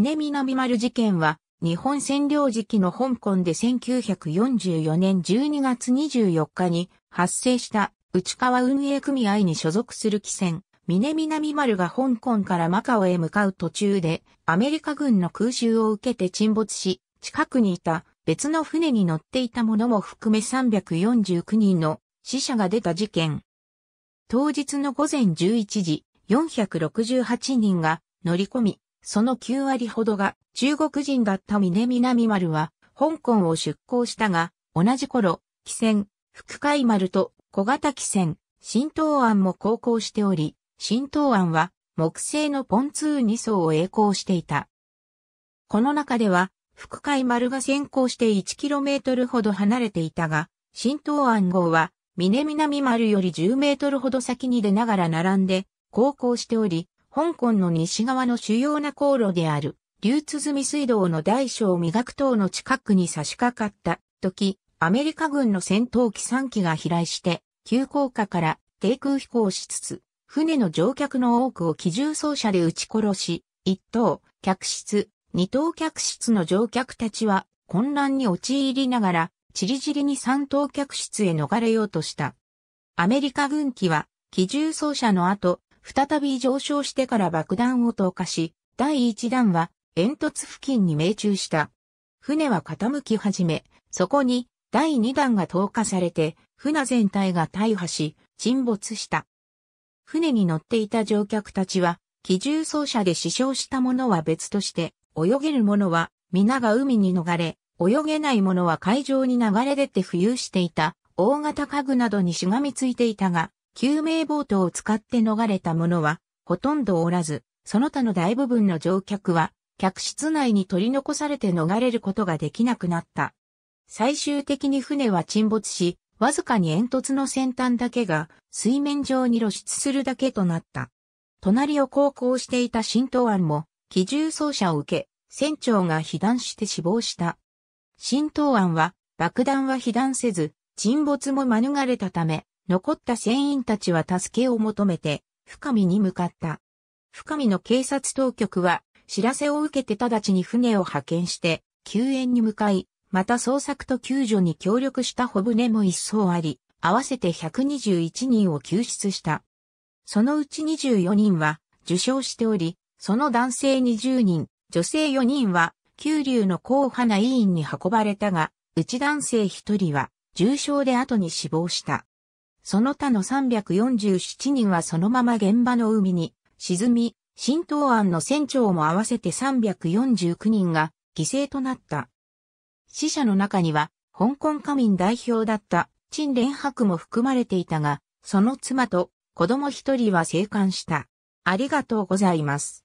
南南丸事件は、日本占領時期の香港で1944年12月24日に発生した内川運営組合に所属する汽船、南南丸が香港からマカオへ向かう途中でアメリカ軍の空襲を受けて沈没し、近くにいた別の船に乗っていたものも含め349人の死者が出た事件。当日の午前11時、468人が乗り込み、その9割ほどが中国人だった南南丸は、香港を出港したが、同じ頃、汽船、福海丸と小型汽船、新東安も航行しており、新東安は木製のポンツー2層を栄光していた。この中では、福海丸が先行して 1km ほど離れていたが、新東安号は、南南丸より 10m ほど先に出ながら並んで、航行しており、香港の西側の主要な航路である、流通済水道の大小磨く等の近くに差し掛かった時、アメリカ軍の戦闘機3機が飛来して、急降下から低空飛行しつつ、船の乗客の多くを機銃走車で撃ち殺し、1等、客室、2等客室の乗客たちは混乱に陥りながら、ちりじりに3等客室へ逃れようとした。アメリカ軍機は、機銃走車の後、再び上昇してから爆弾を投下し、第1弾は煙突付近に命中した。船は傾き始め、そこに第2弾が投下されて、船全体が大破し、沈没した。船に乗っていた乗客たちは、機銃奏者で死傷した者は別として、泳げる者は皆が海に逃れ、泳げない者は海上に流れ出て浮遊していた、大型家具などにしがみついていたが、救命ボートを使って逃れた者は、ほとんどおらず、その他の大部分の乗客は、客室内に取り残されて逃れることができなくなった。最終的に船は沈没し、わずかに煙突の先端だけが水面上に露出するだけとなった。隣を航行していた新東湾も、機銃走射を受け、船長が被弾して死亡した。新東湾は、爆弾は被弾せず、沈没も免れたため、残った船員たちは助けを求めて、深見に向かった。深見の警察当局は、知らせを受けて直ちに船を派遣して、救援に向かい、また捜索と救助に協力した小舟も一層あり、合わせて121人を救出した。そのうち24人は受賞しており、その男性20人、女性4人は、九流の高派な委員に運ばれたが、うち男性1人は、重傷で後に死亡した。その他の347人はそのまま現場の海に沈み、新東案の船長も合わせて349人が犠牲となった。死者の中には、香港家民代表だった陳連博も含まれていたが、その妻と子供一人は生還した。ありがとうございます。